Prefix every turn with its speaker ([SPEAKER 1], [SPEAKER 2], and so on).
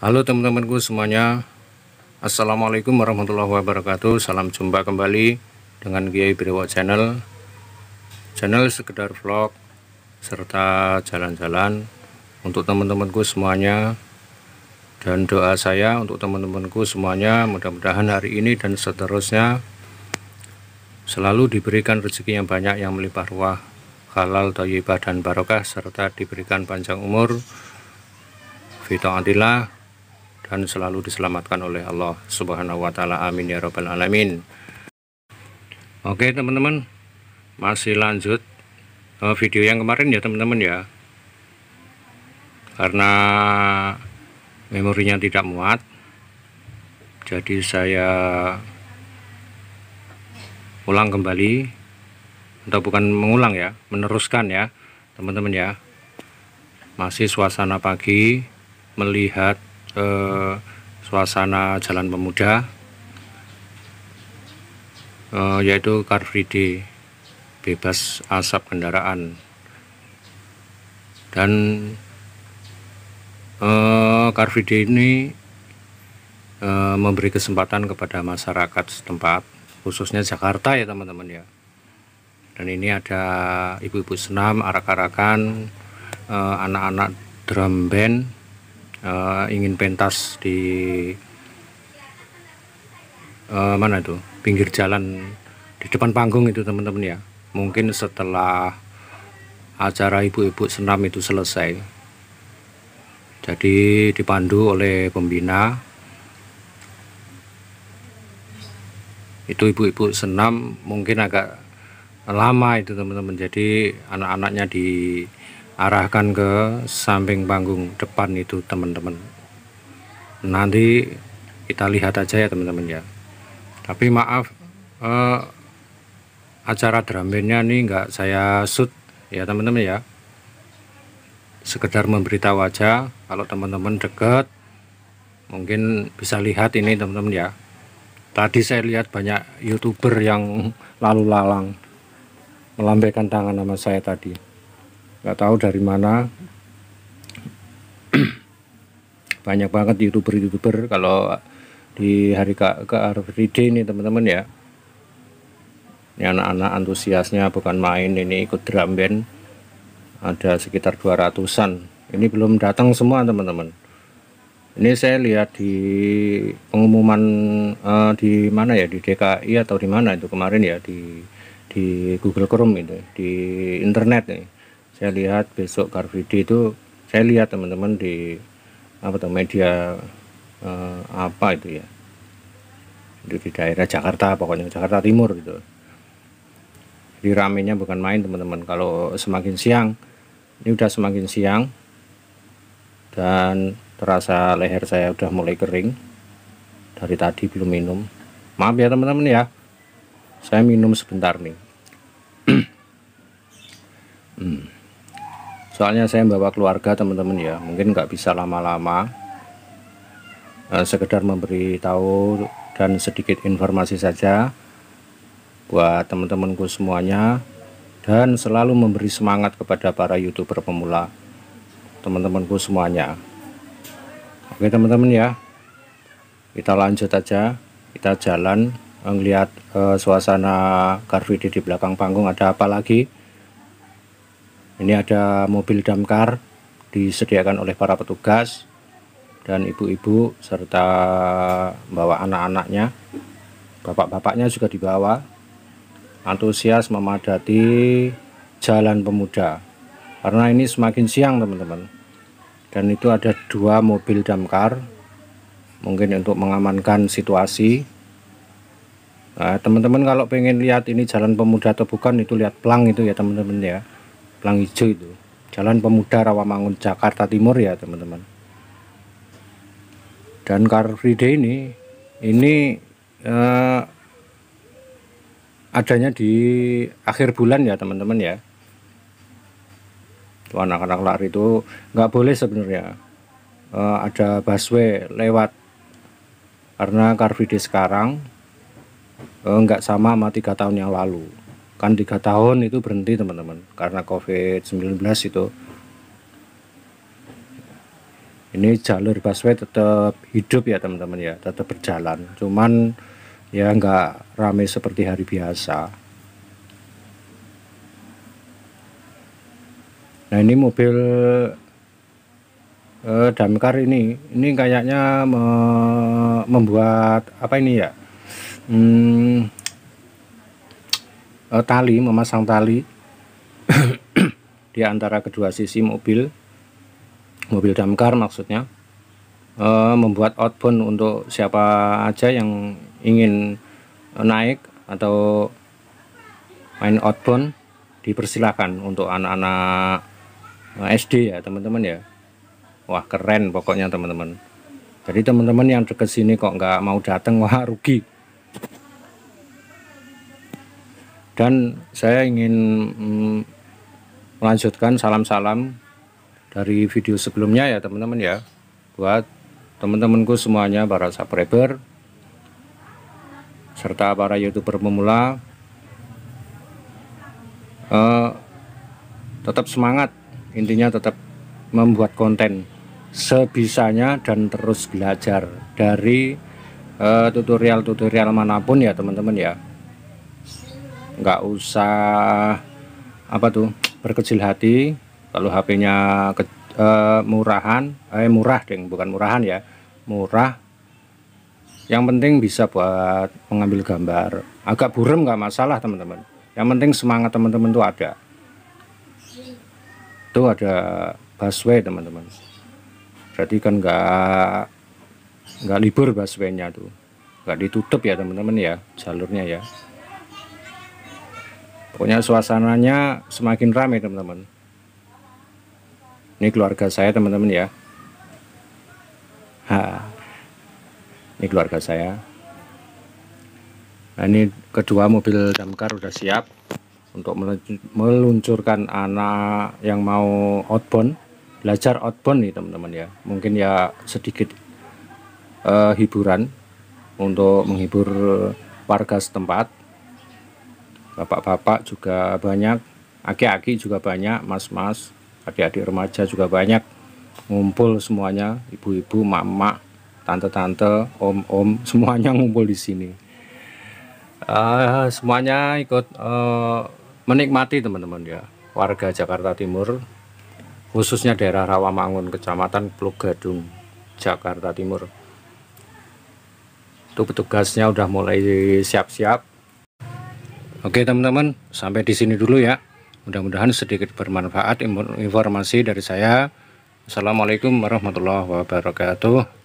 [SPEAKER 1] Halo teman-temanku semuanya Assalamualaikum warahmatullahi wabarakatuh Salam jumpa kembali dengan Kiai Brewo Channel Channel sekedar vlog Serta jalan-jalan Untuk teman-temanku semuanya Dan doa saya untuk teman-temanku semuanya Mudah-mudahan hari ini dan seterusnya Selalu diberikan rezeki yang banyak yang melimpah ruah Halal, toyibah, dan barokah Serta diberikan panjang umur Fito Antillah dan selalu diselamatkan oleh Allah Subhanahu wa taala. Amin ya rabbal alamin. Oke, teman-teman. Masih lanjut eh, video yang kemarin ya, teman-teman ya. Karena memorinya tidak muat. Jadi saya ulang kembali atau bukan mengulang ya, meneruskan ya, teman-teman ya. Masih suasana pagi melihat ke suasana Jalan Pemuda eh, yaitu Car Free Day bebas asap kendaraan dan eh, Car Free Day ini eh, memberi kesempatan kepada masyarakat setempat khususnya Jakarta ya teman-teman ya dan ini ada ibu-ibu senam arak-arakan eh, anak-anak drum band uh, ingin pentas di uh, mana itu pinggir jalan di depan panggung itu teman-teman ya mungkin setelah acara ibu-ibu senam itu selesai jadi dipandu oleh pembina itu ibu-ibu senam mungkin agak lama itu teman-teman jadi anak-anaknya di arahkan ke samping panggung depan itu teman-teman nanti kita lihat aja ya teman-teman ya tapi maaf eh, acara drumbandnya ini nggak saya shoot ya teman-teman ya sekedar memberitahu aja kalau teman-teman deket mungkin bisa lihat ini teman-teman ya tadi saya lihat banyak youtuber yang lalu lalang melambaikan tangan sama saya tadi nggak tahu dari mana banyak banget youtuber youtuber kalau di hari ke ke RFID ini teman-teman ya ini anak-anak antusiasnya bukan main ini ikut drum band ada sekitar 200an ini belum datang semua teman-teman ini saya lihat di pengumuman uh, di mana ya di DKI atau di mana itu kemarin ya di di Google Chrome itu di internet nih saya lihat besok Car Free itu saya lihat teman-teman di apa tuh media eh, apa itu ya itu di daerah Jakarta pokoknya Jakarta Timur gitu Di ramenya bukan main teman-teman kalau semakin siang ini udah semakin siang dan terasa leher saya udah mulai kering dari tadi belum minum maaf ya teman-teman ya saya minum sebentar nih hmm soalnya saya membawa keluarga teman-teman ya mungkin nggak bisa lama-lama eh, sekedar memberi tahu dan sedikit informasi saja buat teman-temanku semuanya dan selalu memberi semangat kepada para youtuber pemula teman-temanku semuanya oke teman-teman ya kita lanjut aja kita jalan melihat eh, eh, suasana Car di belakang panggung ada apa lagi ini ada mobil damkar disediakan oleh para petugas dan ibu-ibu serta bawa anak-anaknya bapak-bapaknya juga dibawa antusias memadati jalan pemuda karena ini semakin siang teman-teman dan itu ada dua mobil damkar mungkin untuk mengamankan situasi nah, teman-teman nah, kalau pengen lihat ini jalan pemuda atau bukan itu lihat pelang itu ya teman-teman ya Pelang hijau itu Jalan Pemuda Rawamangun Jakarta Timur ya teman-teman dan Car Free Day ini ini eh, adanya di akhir bulan ya teman-teman ya anak-anak lari itu nggak boleh sebenarnya eh, ada busway lewat karena Car Free Day sekarang eh, nggak sama sama tiga tahun yang lalu kan tiga tahun itu berhenti teman-teman karena COVID-19 itu ini jalur busway tetap hidup ya teman-teman ya tetap berjalan cuman ya nggak rame seperti hari biasa nah ini mobil eh, damkar ini ini kayaknya me membuat apa ini ya hmm, uh, tali, memasang tali di antara kedua sisi mobil, mobil damkar maksudnya, uh, membuat outbound untuk siapa aja yang ingin eh, naik atau main outbound dipersilakan untuk anak-anak SD ya teman-teman ya wah keren pokoknya teman-teman jadi teman-teman yang deket sini kok nggak mau datang wah rugi dan saya ingin mm, melanjutkan salam-salam dari video sebelumnya ya teman-teman ya buat teman-temanku semuanya para subscriber serta para youtuber pemula uh, tetap semangat intinya tetap membuat konten sebisanya dan terus belajar dari eh, tutorial-tutorial uh, tutorial -tutorial manapun ya teman-teman ya nggak usah apa tuh berkecil hati kalau HP-nya eh, murahan eh murah deng bukan murahan ya murah yang penting bisa buat mengambil gambar agak burem nggak masalah teman-teman yang penting semangat teman-teman tuh ada tuh ada busway teman-teman berarti kan nggak nggak libur busway-nya tuh nggak ditutup ya teman-teman ya jalurnya ya pokoknya suasananya semakin ramai teman-teman ini keluarga saya teman-teman ya ha. ini keluarga saya nah, ini kedua mobil damkar sudah siap untuk meluncurkan anak yang mau outbound belajar outbound nih teman-teman ya mungkin ya sedikit uh, hiburan untuk menghibur warga setempat bapak-bapak juga banyak aki-aki juga banyak mas-mas adik-adik remaja juga banyak ngumpul semuanya ibu-ibu mama tante-tante om-om semuanya ngumpul di sini uh, semuanya ikut uh, menikmati teman-teman ya warga Jakarta Timur khususnya daerah Rawamangun kecamatan Pluk Gadung Jakarta Timur itu petugasnya udah mulai siap-siap Oke teman-teman, sampai di sini dulu ya. Mudah-mudahan sedikit bermanfaat informasi dari saya. Assalamualaikum warahmatullahi wabarakatuh.